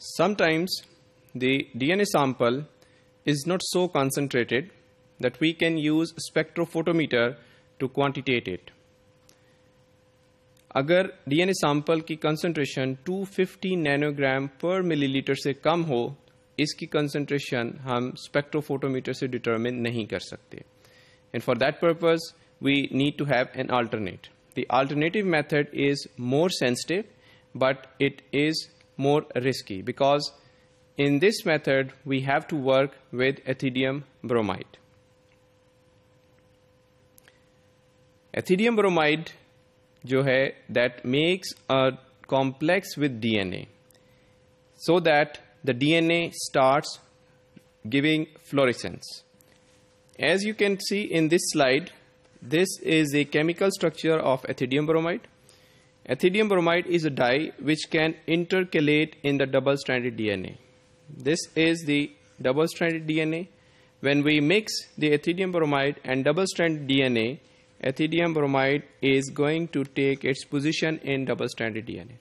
Sometimes the DNA sample is not so concentrated that we can use spectrophotometer to quantitate it. अगर DNA sample की concentration 250 nanogram per milliliter से कम हो, इसकी concentration हम spectrophotometer से determine नहीं कर सकते. And for that purpose, we need to have an alternate. The alternative method is more sensitive, but it is more risky because in this method we have to work with ethidium bromide. Ethidium bromide जो that makes a complex with DNA so that the DNA starts giving fluorescence. As you can see in this slide, this is a chemical structure of ethidium bromide. Ethidium bromide is a dye which can intercalate in the double-stranded DNA. This is the double-stranded DNA. When we mix the ethidium bromide and double-stranded DNA, ethidium bromide is going to take its position in double-stranded DNA.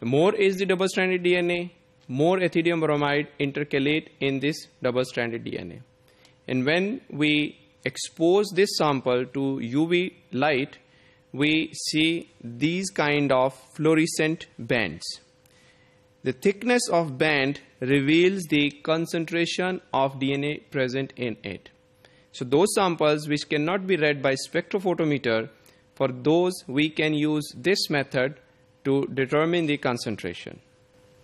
The more is the double-stranded DNA, more ethidium bromide intercalate in this double-stranded DNA. And when we expose this sample to UV light, we see these kind of fluorescent bands. The thickness of band reveals the concentration of DNA present in it. So those samples which cannot be read by spectrophotometer, for those we can use this method to determine the concentration.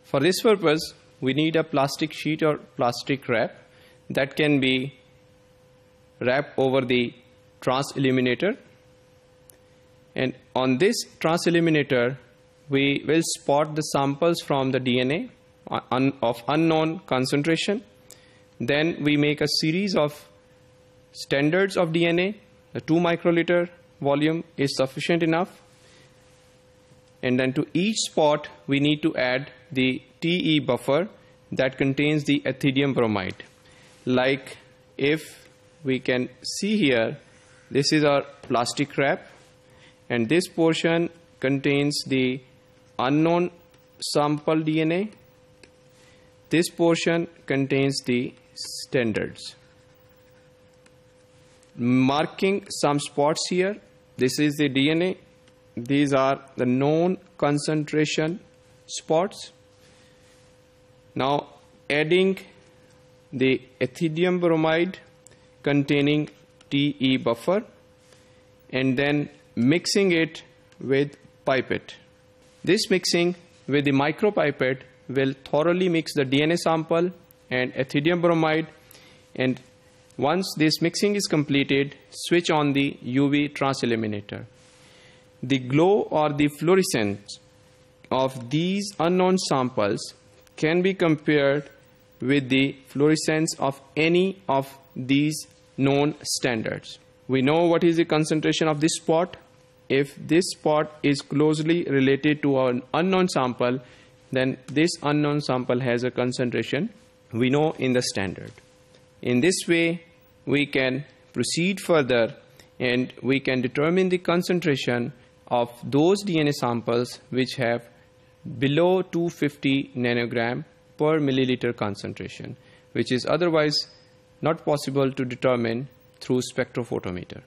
For this purpose, we need a plastic sheet or plastic wrap that can be wrapped over the trans illuminator and on this transilluminator, we will spot the samples from the DNA uh, of unknown concentration. Then we make a series of standards of DNA. The 2 microliter volume is sufficient enough. And then to each spot, we need to add the TE buffer that contains the ethidium bromide. Like if we can see here, this is our plastic wrap and this portion contains the unknown sample DNA. This portion contains the standards. Marking some spots here. This is the DNA. These are the known concentration spots. Now adding the ethidium bromide containing TE buffer and then mixing it with pipette. This mixing with the micropipette will thoroughly mix the DNA sample and ethidium bromide and once this mixing is completed, switch on the UV transilluminator. The glow or the fluorescence of these unknown samples can be compared with the fluorescence of any of these known standards we know what is the concentration of this spot if this spot is closely related to an unknown sample then this unknown sample has a concentration we know in the standard in this way we can proceed further and we can determine the concentration of those DNA samples which have below 250 nanogram per milliliter concentration which is otherwise not possible to determine through spectrophotometer.